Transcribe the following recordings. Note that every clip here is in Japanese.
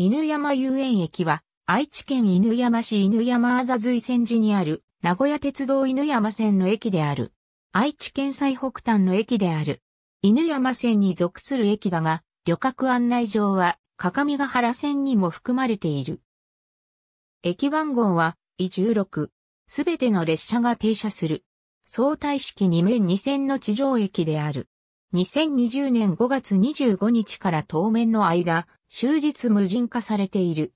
犬山遊園駅は、愛知県犬山市犬山あざ随線寺にある、名古屋鉄道犬山線の駅である。愛知県最北端の駅である。犬山線に属する駅だが、旅客案内場は、各務原線にも含まれている。駅番号は、E16。すべての列車が停車する。相対式2面2線の地上駅である。2020年5月25日から当面の間、終日無人化されている。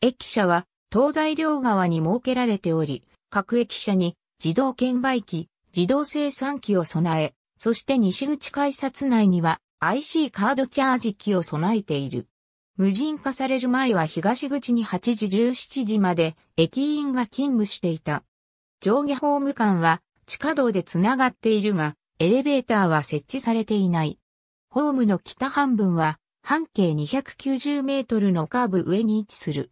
駅舎は東西両側に設けられており、各駅舎に自動券売機、自動生産機を備え、そして西口改札内には IC カードチャージ機を備えている。無人化される前は東口に8時17時まで駅員が勤務していた。上下ホーム間は地下道でつながっているが、エレベーターは設置されていない。ホームの北半分は半径290メートルのカーブ上に位置する。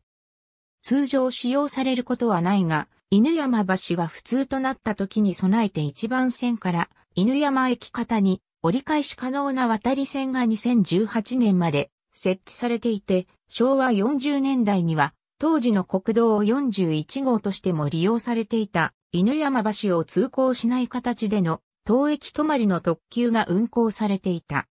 通常使用されることはないが、犬山橋が普通となった時に備えて1番線から犬山駅方に折り返し可能な渡り線が2018年まで設置されていて、昭和40年代には当時の国道41号としても利用されていた犬山橋を通行しない形での当駅止まりの特急が運行されていた。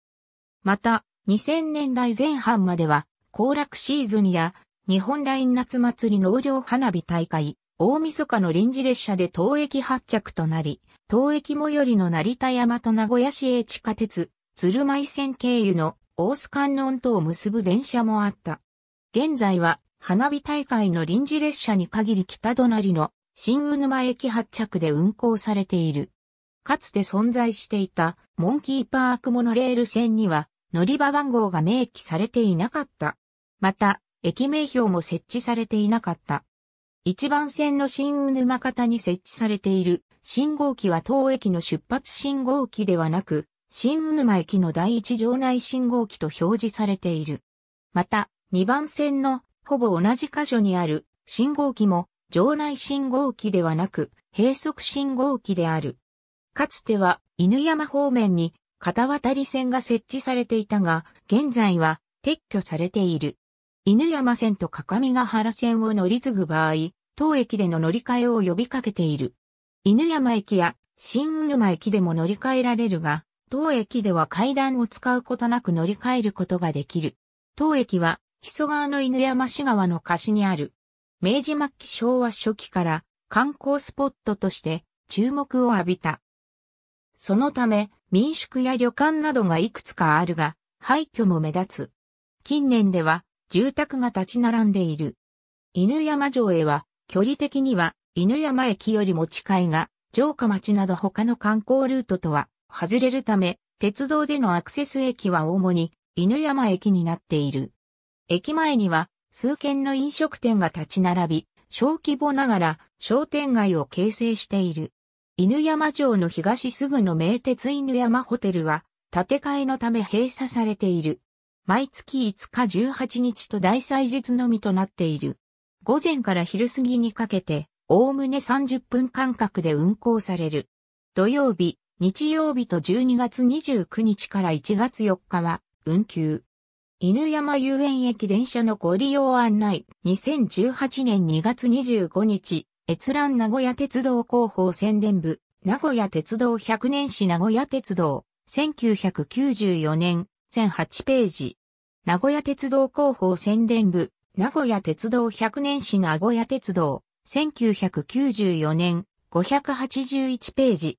また、2000年代前半までは、行楽シーズンや、日本ライン夏祭り農業花火大会、大晦日の臨時列車で当駅発着となり、当駅最寄りの成田山と名古屋市営地下鉄、鶴舞線経由の大須観音とを結ぶ電車もあった。現在は、花火大会の臨時列車に限り北隣の新沼駅発着で運行されている。かつて存在していたモンキーパークモノレール線には乗り場番号が明記されていなかった。また、駅名標も設置されていなかった。一番線の新宇沼方に設置されている信号機は当駅の出発信号機ではなく、新宇沼駅の第一場内信号機と表示されている。また、2番線のほぼ同じ箇所にある信号機も場内信号機ではなく閉塞信号機である。かつては犬山方面に片渡り線が設置されていたが、現在は撤去されている。犬山線と各務原線を乗り継ぐ場合、当駅での乗り換えを呼びかけている。犬山駅や新沼駅でも乗り換えられるが、当駅では階段を使うことなく乗り換えることができる。当駅は、木曽川の犬山市川の貸しにある。明治末期昭和初期から観光スポットとして注目を浴びた。そのため、民宿や旅館などがいくつかあるが、廃墟も目立つ。近年では、住宅が立ち並んでいる。犬山城へは、距離的には、犬山駅よりも近いが、城下町など他の観光ルートとは、外れるため、鉄道でのアクセス駅は主に、犬山駅になっている。駅前には、数軒の飲食店が立ち並び、小規模ながら商店街を形成している。犬山城の東すぐの名鉄犬山ホテルは、建て替えのため閉鎖されている。毎月5日18日と大祭日のみとなっている。午前から昼過ぎにかけて、おおむね30分間隔で運行される。土曜日、日曜日と12月29日から1月4日は、運休。犬山遊園駅電車のご利用案内、2018年2月25日、閲覧名古屋鉄道広報宣伝部、名古屋鉄道100年史名古屋鉄道、1994年、1008ページ。名古屋鉄道広報宣伝部、名古屋鉄道100年史名古屋鉄道、1994年、581ページ。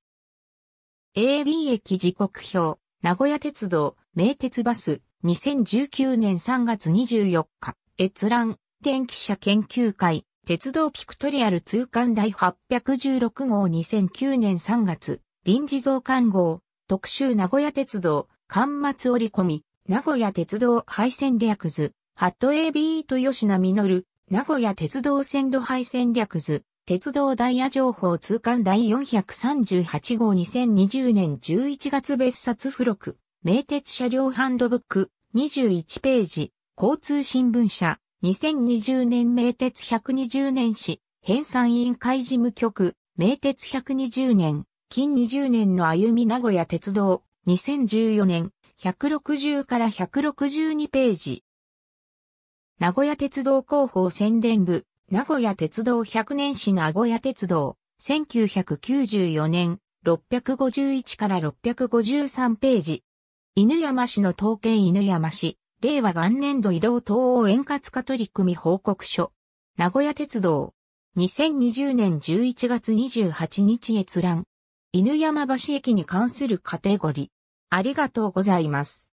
AB 駅時刻表、名古屋鉄道、名鉄バス、2019年3月24日、閲覧、電気車研究会、鉄道ピクトリアル通貫第816号2009年3月、臨時増刊号、特集名古屋鉄道、刊末折り込み、名古屋鉄道廃線略図、ハット AB と吉名実、名古屋鉄道線路廃線略図、鉄道ダイヤ情報通貫第438号2020年11月別冊付録、名鉄車両ハンドブック、21ページ、交通新聞社、2020年名鉄120年史、編纂委員会事務局、名鉄120年、近20年の歩み名古屋鉄道、2014年、160から162ページ。名古屋鉄道広報宣伝部、名古屋鉄道100年史名古屋鉄道、1994年、651から653ページ。犬山市の統計犬山市、令和元年度移動等を円滑化取り組み報告書。名古屋鉄道。2020年11月28日閲覧。犬山橋駅に関するカテゴリー。ありがとうございます。